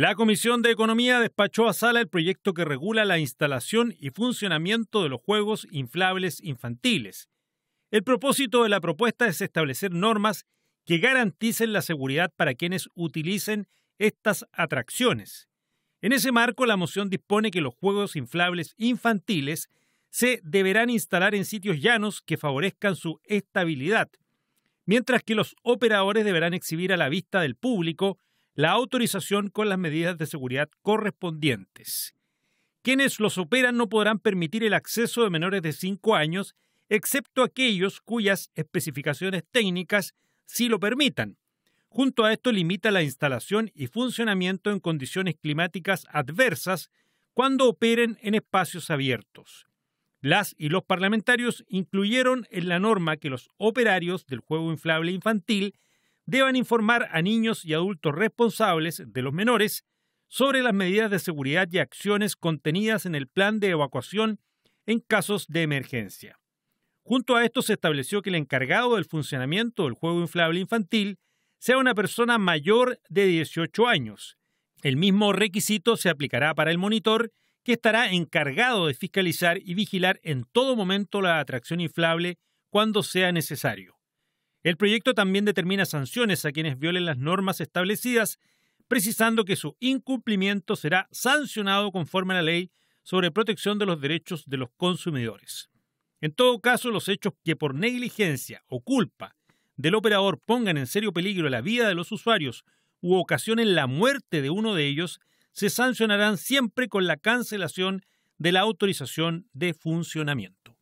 La Comisión de Economía despachó a sala el proyecto que regula la instalación y funcionamiento de los juegos inflables infantiles. El propósito de la propuesta es establecer normas que garanticen la seguridad para quienes utilicen estas atracciones. En ese marco, la moción dispone que los juegos inflables infantiles se deberán instalar en sitios llanos que favorezcan su estabilidad, mientras que los operadores deberán exhibir a la vista del público la autorización con las medidas de seguridad correspondientes. Quienes los operan no podrán permitir el acceso de menores de 5 años, excepto aquellos cuyas especificaciones técnicas sí lo permitan. Junto a esto limita la instalación y funcionamiento en condiciones climáticas adversas cuando operen en espacios abiertos. Las y los parlamentarios incluyeron en la norma que los operarios del juego inflable infantil deban informar a niños y adultos responsables de los menores sobre las medidas de seguridad y acciones contenidas en el plan de evacuación en casos de emergencia. Junto a esto se estableció que el encargado del funcionamiento del juego inflable infantil sea una persona mayor de 18 años. El mismo requisito se aplicará para el monitor, que estará encargado de fiscalizar y vigilar en todo momento la atracción inflable cuando sea necesario. El proyecto también determina sanciones a quienes violen las normas establecidas, precisando que su incumplimiento será sancionado conforme a la ley sobre protección de los derechos de los consumidores. En todo caso, los hechos que por negligencia o culpa del operador pongan en serio peligro la vida de los usuarios u ocasionen la muerte de uno de ellos, se sancionarán siempre con la cancelación de la autorización de funcionamiento.